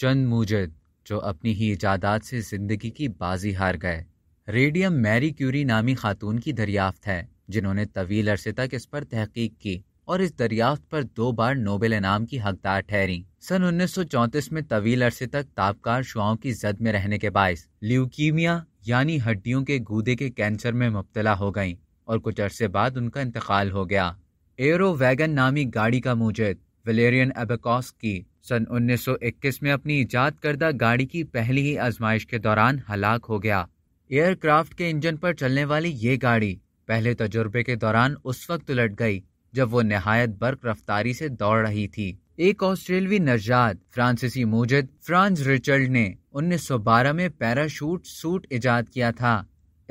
चंद मूजद जो अपनी ही इजादात से ज़िंदगी की बाजी हार गए रेडियम मैरी क्यूरी नामी खातून की दरियाफ्त है जिन्होंने तवील अरसे तक इस पर तहकीक की और इस दरियाफ्त पर दो बार नोबेल इनाम की हकदार ठहरी सन 1934 में तवील अरसे तक तापकार शुआओं की जद में रहने के बायस ल्यूकीमिया यानी हड्डियों के गूदे के कैंसर में मुबतला हो गई और कुछ अरसे बाद उनका इंतकाल हो गया एरो वैगन नामी गाड़ी का मूजद वेलेरियन एबेकॉस की सन 1921 में अपनी ईजाद करदा गाड़ी की पहली ही आजमाइश के दौरान हलाक हो गया एयरक्राफ्ट के इंजन पर चलने वाली ये गाड़ी पहले तजुर्बे के दौरान उस वक्त उलट गई जब वो नहायत बर्क रफ्तारी से दौड़ रही थी एक ऑस्ट्रेलवी नजाद फ्रांसीसी मूजद फ्रांस रिचर्ड ने 1912 में पैराशूट सूट इजाद किया था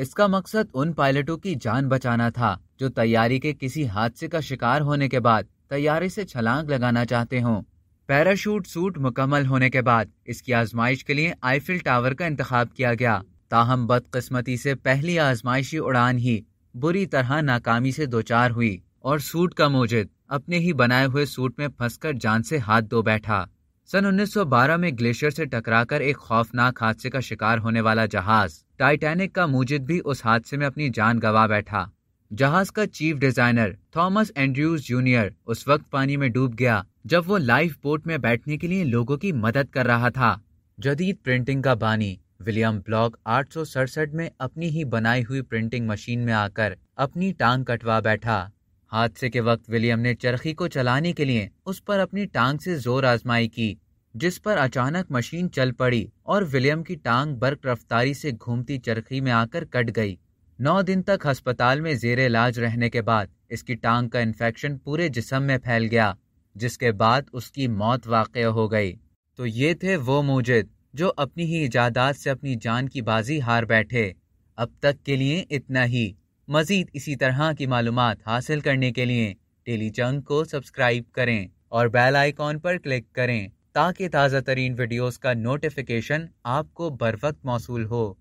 इसका मकसद उन पायलटों की जान बचाना था जो तैयारी के किसी हादसे का शिकार होने के बाद तैयारी से छलांग लगाना चाहते हों पैराशूट सूट मुकम्मल होने के बाद इसकी आजमाइश के लिए आईफिल टावर का इंतखब किया गया ताहम बदकस्मती से पहली आजमाइशी उड़ान ही बुरी तरह नाकामी से दोचार हुई और सूट का मोजिद अपने ही बनाए हुए सूट में फंसकर जान से हाथ धो बैठा सन 1912 में ग्लेशियर से टकराकर एक खौफनाक हादसे का शिकार होने वाला जहाज टाइटैनिक का मोजिद भी उस हादसे में अपनी जान गंवा बैठा जहाज का chief designer Thomas Andrews junior उस वक्त पानी में डूब गया जब वो लाइफ बोट में बैठने के लिए लोगों की मदद कर रहा था जदीद प्रिंटिंग का बानी विलियम ब्लॉक आठ में अपनी ही बनाई हुई प्रिंटिंग मशीन में आकर अपनी टांग कटवा बैठा हादसे के वक्त विलियम ने चरखी को चलाने के लिए उस पर अपनी टांग से जोर आजमाई की जिस पर अचानक मशीन चल पड़ी और विलियम की टांग बर्क रफ्तारी से घूमती चरखी में आकर कट गई नौ दिन तक अस्पताल में जेर इलाज रहने के बाद इसकी टांग का इन्फेक्शन पूरे जिसम में फैल गया जिसके बाद उसकी मौत वाक़ हो गई तो ये थे वो मूजिद जो अपनी ही इजादात से अपनी जान की बाजी हार बैठे अब तक के लिए इतना ही मज़ीद इसी तरह की मालूम हासिल करने के लिए जंग को सब्सक्राइब करें और बेल आइकॉन पर क्लिक करें ताकि ताज़ा तरीन वीडियोज का नोटिफिकेशन आपको बर वक्त मौसू हो